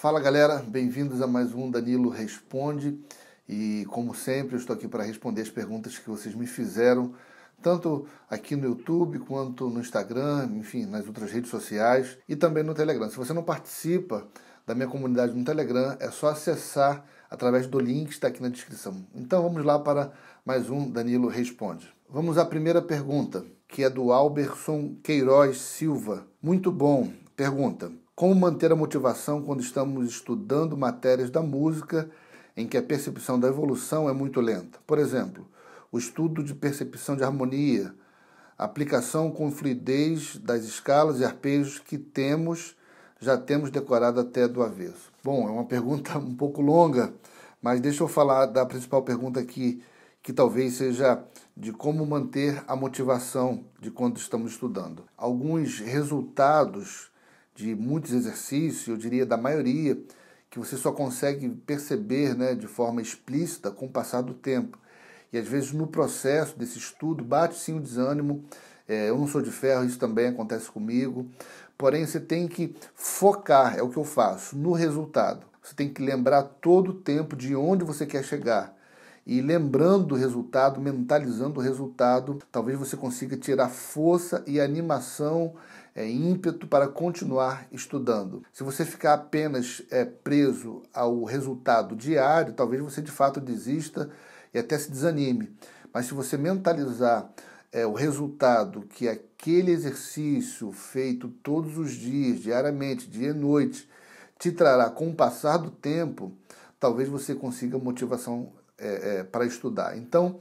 Fala galera, bem-vindos a mais um Danilo Responde e como sempre eu estou aqui para responder as perguntas que vocês me fizeram, tanto aqui no YouTube quanto no Instagram, enfim, nas outras redes sociais e também no Telegram. Se você não participa da minha comunidade no Telegram, é só acessar através do link que está aqui na descrição. Então vamos lá para mais um Danilo Responde. Vamos à primeira pergunta, que é do Alberson Queiroz Silva. Muito bom. Pergunta: como manter a motivação quando estamos estudando matérias da música em que a percepção da evolução é muito lenta? Por exemplo, o estudo de percepção de harmonia, aplicação com fluidez das escalas e arpejos que temos, já temos decorado até do avesso. Bom, é uma pergunta um pouco longa, mas deixa eu falar da principal pergunta aqui, que talvez seja de como manter a motivação de quando estamos estudando. Alguns resultados de muitos exercícios, eu diria da maioria, que você só consegue perceber né, de forma explícita com o passar do tempo. E às vezes no processo desse estudo bate sim o desânimo. É, eu não sou de ferro, isso também acontece comigo. Porém, você tem que focar, é o que eu faço, no resultado. Você tem que lembrar todo o tempo de onde você quer chegar. E lembrando do resultado, mentalizando o resultado, talvez você consiga tirar força e animação é, ímpeto para continuar estudando. Se você ficar apenas é, preso ao resultado diário, talvez você de fato desista e até se desanime. Mas se você mentalizar é, o resultado que aquele exercício feito todos os dias, diariamente, dia e noite, te trará com o passar do tempo, talvez você consiga motivação é, é, para estudar. Então,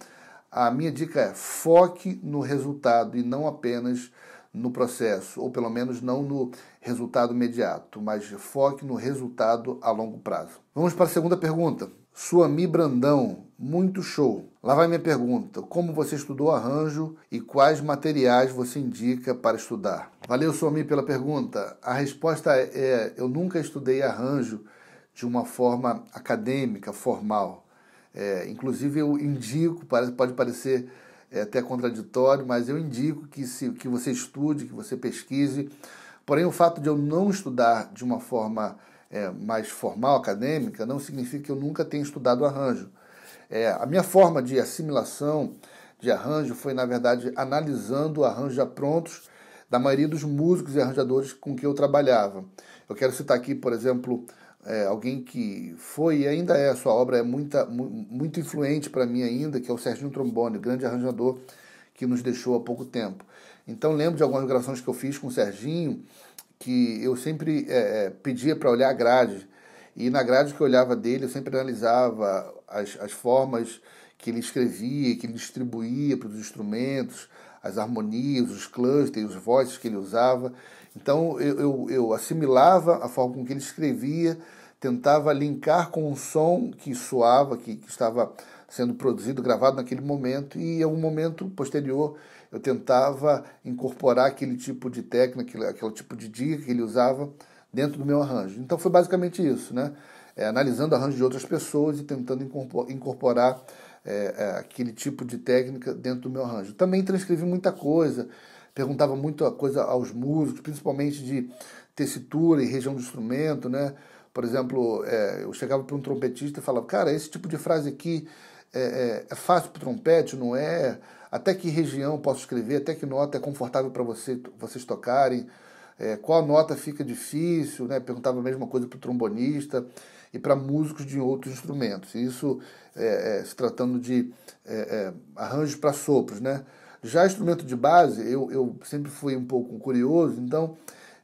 a minha dica é foque no resultado e não apenas no processo, ou pelo menos não no resultado imediato, mas foque no resultado a longo prazo. Vamos para a segunda pergunta. Suami Brandão, muito show. Lá vai minha pergunta: como você estudou arranjo e quais materiais você indica para estudar? Valeu, Suami, pela pergunta. A resposta é: eu nunca estudei arranjo de uma forma acadêmica, formal. É, inclusive, eu indico, pode parecer é até contraditório, mas eu indico que, se, que você estude, que você pesquise. Porém, o fato de eu não estudar de uma forma é, mais formal, acadêmica, não significa que eu nunca tenha estudado arranjo. É, a minha forma de assimilação de arranjo foi, na verdade, analisando arranjos já prontos da maioria dos músicos e arranjadores com que eu trabalhava. Eu quero citar aqui, por exemplo, é, alguém que foi e ainda é, sua obra é muita, muito influente para mim ainda, que é o Serginho Trombone, grande arranjador que nos deixou há pouco tempo. Então lembro de algumas gravações que eu fiz com o Serginho, que eu sempre é, é pedia para olhar a grade, e na grade que eu olhava dele, eu sempre analisava as, as formas que ele escrevia, que ele distribuía para os instrumentos, as harmonias, os clusters, os voices que ele usava. Então eu, eu, eu assimilava a forma com que ele escrevia, tentava linkar com o som que soava, que, que estava sendo produzido, gravado naquele momento, e em algum momento posterior eu tentava incorporar aquele tipo de técnica, aquele, aquele tipo de dica que ele usava dentro do meu arranjo. Então foi basicamente isso, né? É, analisando arranjos de outras pessoas e tentando incorporar é, é, aquele tipo de técnica dentro do meu arranjo. Também transcrevi muita coisa, perguntava muita coisa aos músicos, principalmente de tessitura e região do instrumento, né? Por exemplo, é, eu chegava para um trompetista e falava, cara, esse tipo de frase aqui é, é, é fácil para o trompete, não é? Até que região posso escrever? Até que nota é confortável para você, vocês tocarem? É, qual nota fica difícil? Né? Perguntava a mesma coisa para o trombonista e para músicos de outros instrumentos. Isso é, é, se tratando de arranjos para sopros, né? Já instrumento de base, eu, eu sempre fui um pouco curioso, então,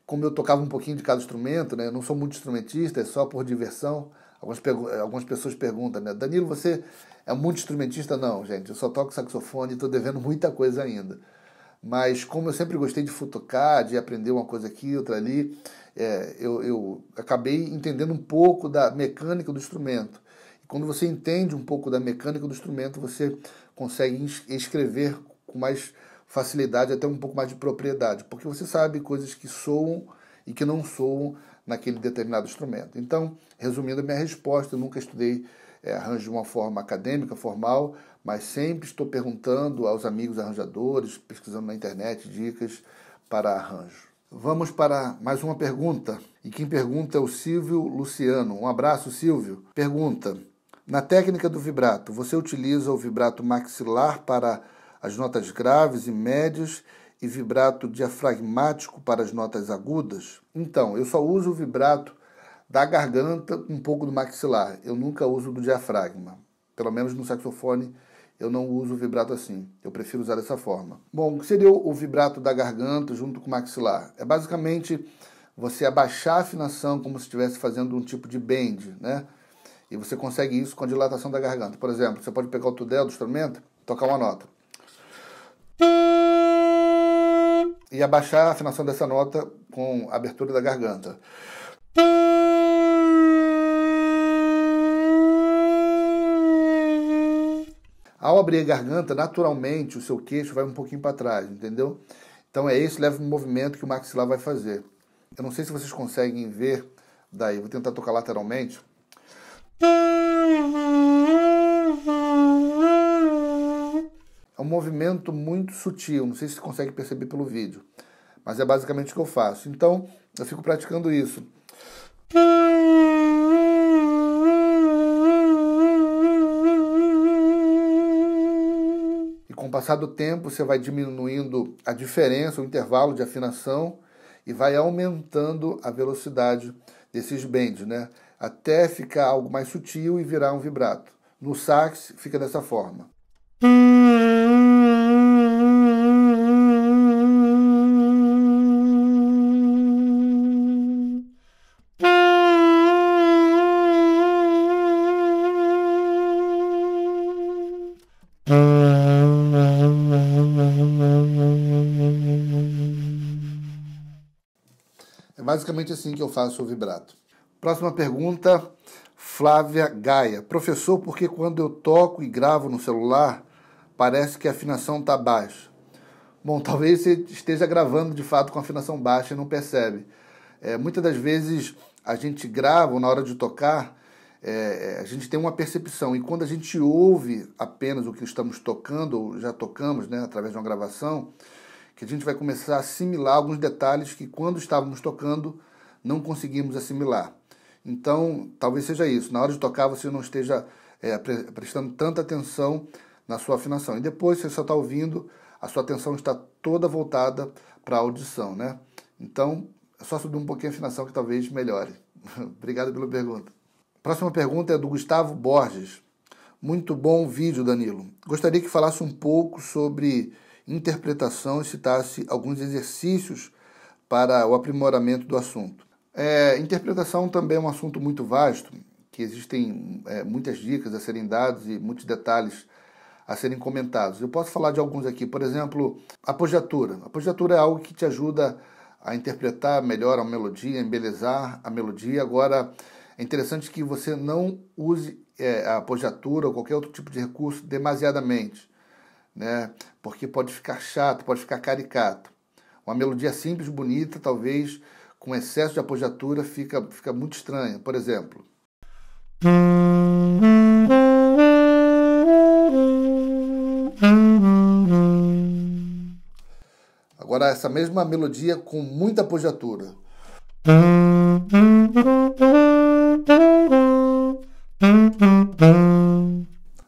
como eu tocava um pouquinho de cada instrumento, né, eu não sou muito instrumentista, é só por diversão. Algumas, algumas pessoas perguntam, né, Danilo, você é muito instrumentista? Não, gente, eu só toco saxofone e estou devendo muita coisa ainda. Mas como eu sempre gostei de futucar, de aprender uma coisa aqui, outra ali, é, eu, eu acabei entendendo um pouco da mecânica do instrumento. E quando você entende um pouco da mecânica do instrumento, você consegue escrever com mais facilidade, até um pouco mais de propriedade, porque você sabe coisas que soam e que não soam naquele determinado instrumento. Então, resumindo a minha resposta, eu nunca estudei é, arranjo de uma forma acadêmica, formal, mas sempre estou perguntando aos amigos arranjadores, pesquisando na internet dicas para arranjo. Vamos para mais uma pergunta. E quem pergunta é o Silvio Luciano. Um abraço, Silvio. Pergunta: Na técnica do vibrato, você utiliza o vibrato maxilar para as notas graves e médias e vibrato diafragmático para as notas agudas? Então, eu só uso o vibrato da garganta, um pouco do maxilar. Eu nunca uso do diafragma. Pelo menos no saxofone eu não uso o vibrato assim. Eu prefiro usar dessa forma. Bom, o que seria o vibrato da garganta junto com o maxilar? É basicamente você abaixar a afinação como se estivesse fazendo um tipo de bend, né? E você consegue isso com a dilatação da garganta. Por exemplo, você pode pegar o tudel do instrumento, tocar uma nota. E abaixar a afinação dessa nota com a abertura da garganta. Ao abrir a garganta, naturalmente o seu queixo vai um pouquinho para trás, entendeu? Então é esse leve movimento que o maxilar vai fazer. Eu não sei se vocês conseguem ver daí, vou tentar tocar lateralmente. movimento muito sutil, não sei se você consegue perceber pelo vídeo, mas é basicamente o que eu faço. Então, eu fico praticando isso. E com o passar do tempo, você vai diminuindo a diferença, o intervalo de afinação e vai aumentando a velocidade desses bends, né? Até ficar algo mais sutil e virar um vibrato. No sax fica dessa forma. basicamente assim que eu faço o vibrato. Próxima pergunta, Flávia Gaia. Professor, por que quando eu toco e gravo no celular parece que a afinação está baixa? Bom, talvez você esteja gravando de fato com a afinação baixa e não percebe. É, muitas das vezes a gente grava ou na hora de tocar, é, é, a gente tem uma percepção. E quando a gente ouve apenas o que estamos tocando, ou já tocamos né, através de uma gravação, que a gente vai começar a assimilar alguns detalhes que quando estávamos tocando não conseguimos assimilar. Então, talvez seja isso. Na hora de tocar, você não esteja é, prestando tanta atenção na sua afinação. E depois, se você está ouvindo, a sua atenção está toda voltada para a audição, né? Então, é só subir um pouquinho a afinação que talvez melhore. Obrigado pela pergunta. Próxima pergunta é do Gustavo Borges. Muito bom vídeo, Danilo. Gostaria que falasse um pouco sobre interpretação e citasse alguns exercícios para o aprimoramento do assunto. É, interpretação também é um assunto muito vasto, que existem é, muitas dicas a serem dadas e muitos detalhes a serem comentados. Eu posso falar de alguns aqui, por exemplo, apogiatura. Apogiatura é algo que te ajuda a interpretar melhor a melodia, embelezar a melodia. Agora, é interessante que você não use é, a apogiatura ou qualquer outro tipo de recurso demasiadamente né? Porque pode ficar chato, pode ficar caricato. Uma melodia simples, bonita, talvez com excesso de apogiatura fica, fica muito estranha. Por exemplo. Agora essa mesma melodia com muita apogiatura.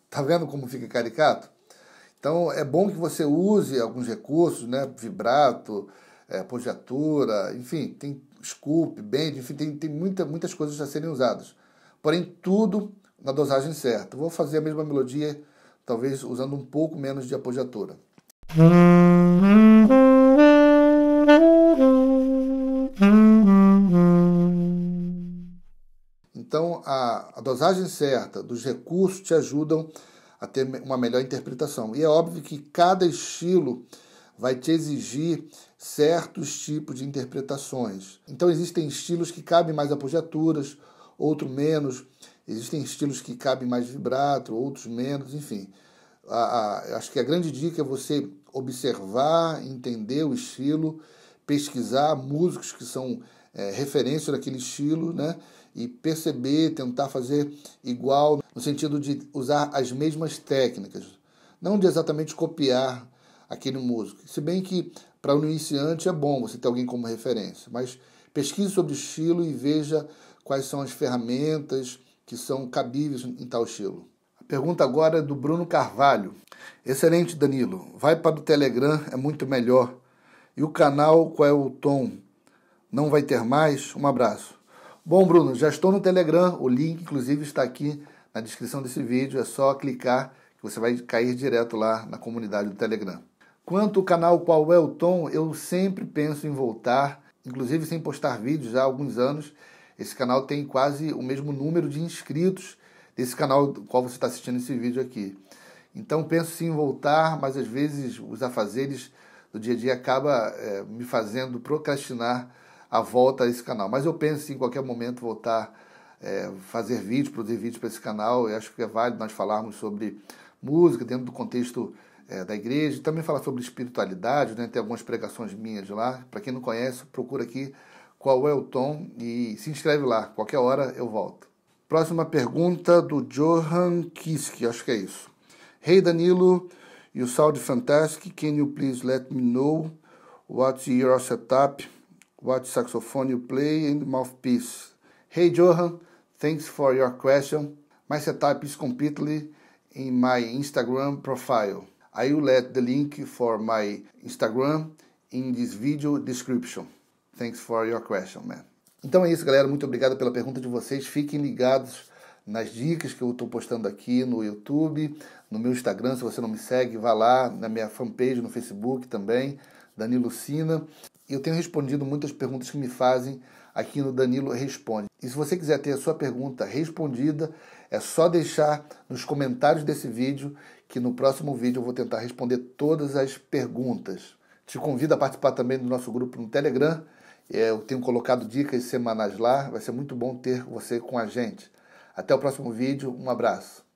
Tá vendo como fica caricato? Então é bom que você use alguns recursos, né? Vibrato, é, projetura, enfim, tem scoop, bend, enfim, tem, tem muita, muitas coisas a serem usadas. Porém, tudo na dosagem certa. Vou fazer a mesma melodia, talvez usando um pouco menos de apogiatura. Então, a, a dosagem certa dos recursos te ajudam a ter uma melhor interpretação. E é óbvio que cada estilo vai te exigir certos tipos de interpretações. Então existem estilos que cabem mais apogiaturas, outros menos. Existem estilos que cabem mais vibrato, outros menos, enfim. A, a, acho que a grande dica é você observar, entender o estilo, pesquisar músicos que são é, referência daquele estilo, né? e perceber, tentar fazer igual, no sentido de usar as mesmas técnicas, não de exatamente copiar aquele músico. Se bem que para um iniciante é bom você ter alguém como referência, mas pesquise sobre o estilo e veja quais são as ferramentas que são cabíveis em tal estilo. A pergunta agora é do Bruno Carvalho. Excelente, Danilo. Vai para o Telegram, é muito melhor. E o canal, qual é o tom? Não vai ter mais? Um abraço. Bom, Bruno, já estou no Telegram. O link, inclusive, está aqui na descrição desse vídeo. É só clicar que você vai cair direto lá na comunidade do Telegram. Quanto ao canal Qual é o Tom, eu sempre penso em voltar, inclusive sem postar vídeos já há alguns anos. Esse canal tem quase o mesmo número de inscritos desse canal do qual você está assistindo esse vídeo aqui. Então penso sim em voltar, mas às vezes os afazeres do dia a dia acaba é, me fazendo procrastinar a volta a esse canal. Mas eu penso em qualquer momento voltar é, fazer vídeo, produzir vídeo para esse canal. Eu acho que é válido nós falarmos sobre música dentro do contexto é, da igreja. Também falar sobre espiritualidade, né? tem algumas pregações minhas lá. Para quem não conhece, procura aqui qual é o tom e se inscreve lá. Qualquer hora eu volto. Próxima pergunta do Johan Kiske, acho que é isso. Hey Danilo, e Sal de fantastic. Can you please let me know what's your setup? Watch saxophone you play and mouthpiece? Hey Johan, thanks for your question. My setup is completely in my Instagram profile. I will let the link for my Instagram in this video description. Thanks for your question, man. Então é isso, galera. Muito obrigado pela pergunta de vocês. Fiquem ligados nas dicas que eu estou postando aqui no YouTube, no meu Instagram. Se você não me segue, vá lá na minha fanpage no Facebook também, Danilo Sina. Eu tenho respondido muitas perguntas que me fazem aqui no Danilo Responde. E se você quiser ter a sua pergunta respondida, é só deixar nos comentários desse vídeo, que no próximo vídeo eu vou tentar responder todas as perguntas. Te convido a participar também do nosso grupo no Telegram. É, eu tenho colocado dicas semanais lá. Vai ser muito bom ter você com a gente. Até o próximo vídeo. Um abraço.